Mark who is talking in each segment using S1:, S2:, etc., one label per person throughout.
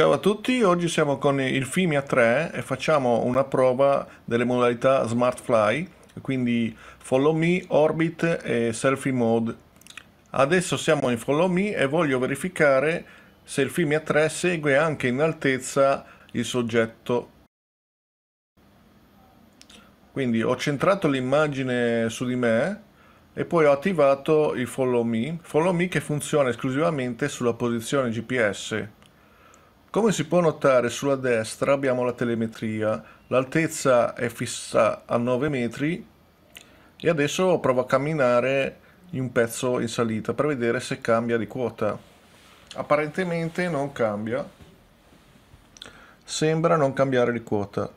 S1: Ciao a tutti, oggi siamo con il Fimia 3 e facciamo una prova delle modalità Smart Fly, quindi Follow Me, Orbit e Selfie Mode. Adesso siamo in Follow Me e voglio verificare se il Fimia 3 segue anche in altezza il soggetto. Quindi ho centrato l'immagine su di me e poi ho attivato il Follow Me, Follow Me che funziona esclusivamente sulla posizione GPS. Come si può notare sulla destra abbiamo la telemetria, l'altezza è fissa a 9 metri e adesso provo a camminare in un pezzo in salita per vedere se cambia di quota. Apparentemente non cambia, sembra non cambiare di quota.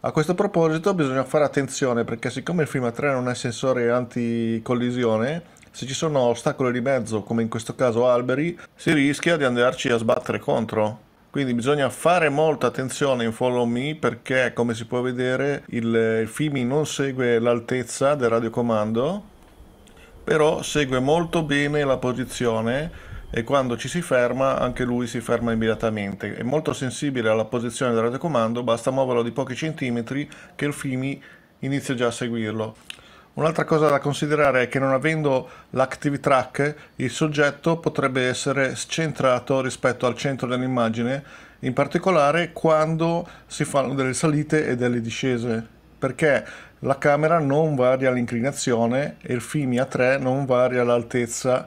S1: A questo proposito bisogna fare attenzione perché siccome il Fima 3 non ha sensore anticollisione se ci sono ostacoli di mezzo, come in questo caso alberi, si rischia di andarci a sbattere contro. Quindi bisogna fare molta attenzione in follow me perché, come si può vedere, il Fimi non segue l'altezza del radiocomando, però segue molto bene la posizione e quando ci si ferma anche lui si ferma immediatamente. È molto sensibile alla posizione del radiocomando, basta muoverlo di pochi centimetri che il Fimi inizia già a seguirlo. Un'altra cosa da considerare è che non avendo l'active track il soggetto potrebbe essere scentrato rispetto al centro dell'immagine, in particolare quando si fanno delle salite e delle discese, perché la camera non varia l'inclinazione e il FIMI A3 non varia l'altezza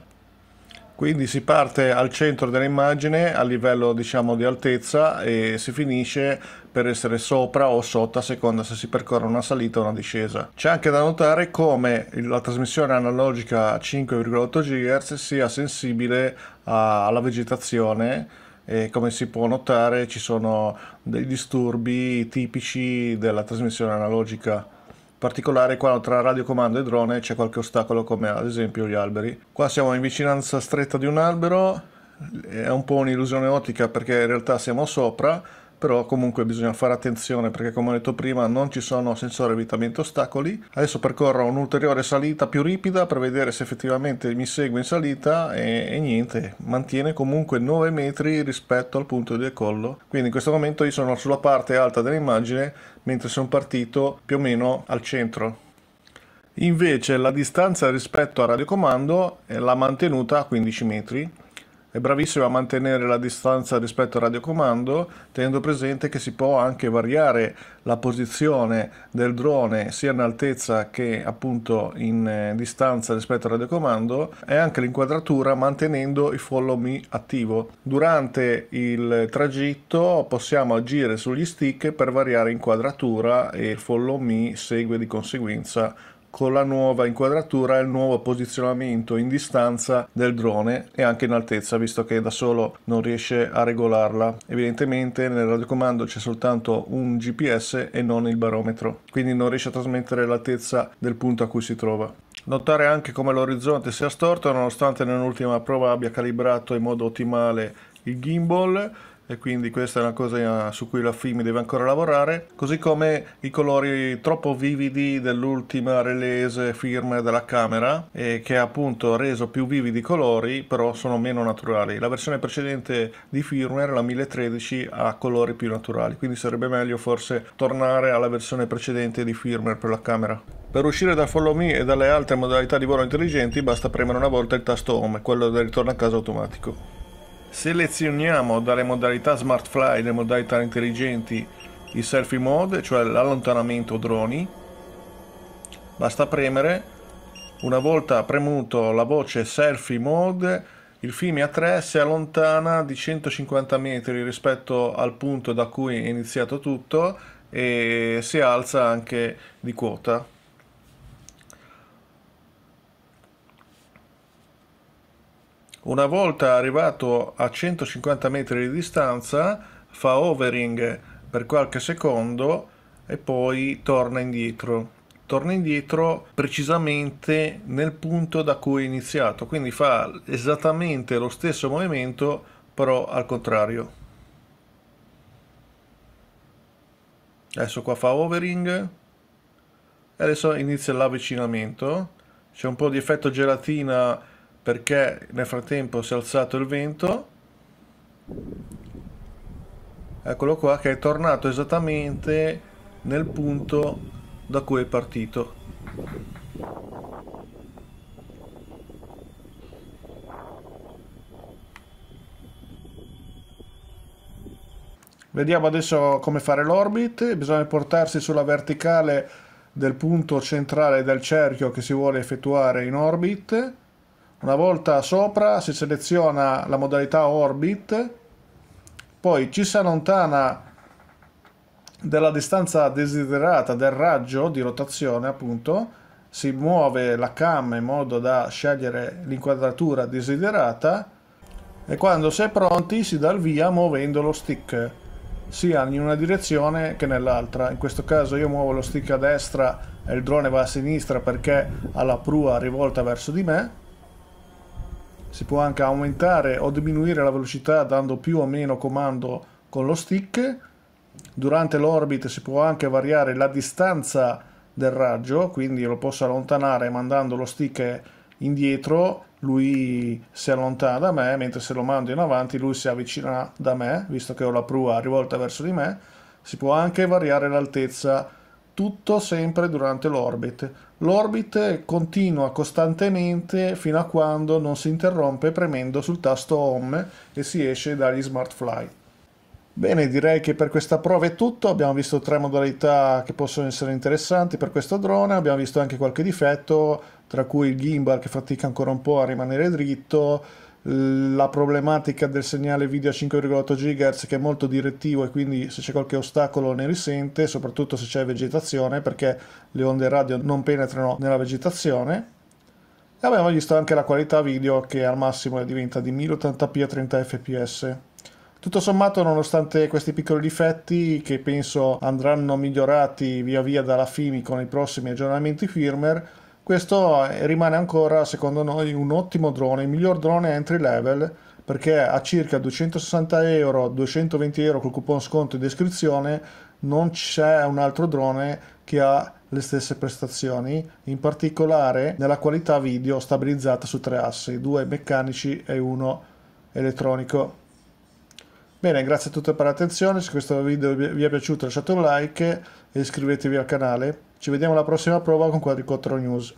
S1: quindi si parte al centro dell'immagine a livello diciamo di altezza e si finisce per essere sopra o sotto a seconda se si percorre una salita o una discesa. C'è anche da notare come la trasmissione analogica a 5,8 GHz sia sensibile alla vegetazione e come si può notare ci sono dei disturbi tipici della trasmissione analogica particolare quando tra radiocomando e drone c'è qualche ostacolo come ad esempio gli alberi. Qua siamo in vicinanza stretta di un albero, è un po' un'illusione ottica perché in realtà siamo sopra, però comunque bisogna fare attenzione perché come ho detto prima non ci sono sensori evitamento ostacoli adesso percorro un'ulteriore salita più ripida per vedere se effettivamente mi segue in salita e, e, niente mantiene comunque 9 metri rispetto al punto di decollo quindi in questo momento io sono sulla parte alta dell'immagine mentre sono partito più o meno al centro invece la distanza rispetto al radiocomando l'ha mantenuta a 15 metri è bravissimo a mantenere la distanza rispetto al radiocomando, tenendo presente che si può anche variare la posizione del drone sia in altezza che appunto in eh, distanza rispetto al radiocomando e anche l'inquadratura mantenendo il follow me attivo. Durante il tragitto possiamo agire sugli stick per variare inquadratura e il follow me segue di conseguenza con la nuova inquadratura e il nuovo posizionamento in distanza del drone e anche in altezza visto che da solo non riesce a regolarla evidentemente nel radiocomando c'è soltanto un GPS e non il barometro quindi non riesce a trasmettere l'altezza del punto a cui si trova Notare anche come l'orizzonte sia storto nonostante nell'ultima prova abbia calibrato in modo ottimale il gimbal e quindi questa è una cosa eh, su cui la FIMI deve ancora lavorare, così come i colori troppo vividi dell'ultima release firma della camera eh, che ha appunto reso più vividi i colori però sono meno naturali. La versione precedente di firmware, la 1013, ha colori più naturali, quindi sarebbe meglio forse tornare alla versione precedente di firmware per la camera. Per uscire da Follow Me e dalle altre modalità di volo intelligenti basta premere una volta il tasto Home, quello del ritorno a casa automatico selezioniamo dalle modalità smart SmartFly, le modalità intelligenti, il selfie mode, cioè l'allontanamento droni, basta premere, una volta premuto la voce selfie mode, il Fimi A3 si allontana di 150 metri rispetto al punto da cui è iniziato tutto e si alza anche di quota. Una volta arrivato a 150 metri di distanza fa overing per qualche secondo e poi torna indietro. Torna indietro precisamente nel punto da cui è iniziato, quindi fa esattamente lo stesso movimento però al contrario. Adesso qua fa overing e adesso inizia l'avvicinamento. C'è un po' di effetto gelatina perché nel frattempo si è alzato il vento eccolo qua che è tornato esattamente nel punto da cui è partito vediamo adesso come fare l'orbit bisogna portarsi sulla verticale del punto centrale del cerchio che si vuole effettuare in orbit una volta sopra si seleziona la modalità Orbit, poi ci si allontana della distanza desiderata del raggio di rotazione appunto, si muove la cam in modo da scegliere l'inquadratura desiderata e quando si è pronti si dà il via muovendo lo stick sia in una direzione che nell'altra in questo caso io muovo lo stick a destra e il drone va a sinistra perché ha la prua rivolta verso di me si può anche aumentare o diminuire la velocità dando più o meno comando con lo stick durante l'orbit si può anche variare la distanza del raggio quindi lo posso allontanare mandando lo stick indietro lui si allontana da me mentre se lo mando in avanti lui si avvicina da me visto che ho la prua rivolta verso di me si può anche variare l'altezza tutto sempre durante l'orbit L'orbit continua costantemente fino a quando non si interrompe premendo sul tasto Home e si esce dagli smart fly. Bene, direi che per questa prova è tutto, abbiamo visto tre modalità che possono essere interessanti per questo drone, abbiamo visto anche qualche difetto, tra cui il gimbal che fatica ancora un po' a rimanere dritto, la problematica del segnale video a 5,8 GHz che è molto direttivo e quindi se c'è qualche ostacolo ne risente, soprattutto se c'è vegetazione perché le onde radio non penetrano nella vegetazione. E abbiamo visto anche la qualità video che al massimo diventa di 1080p a 30 fps. Tutto sommato, nonostante questi piccoli difetti, che penso andranno migliorati via via dalla FIMI con i prossimi aggiornamenti firmware, questo rimane ancora, secondo noi, un ottimo drone, il miglior drone entry level perché a circa 260 euro, 220 euro col coupon sconto in descrizione non c'è un altro drone che ha le stesse prestazioni, in particolare nella qualità video stabilizzata su tre assi, due meccanici e uno elettronico. Bene, grazie a tutti per l'attenzione, se questo video vi è piaciuto lasciate un like e iscrivetevi al canale. Ci vediamo alla prossima prova con Quadricotro News.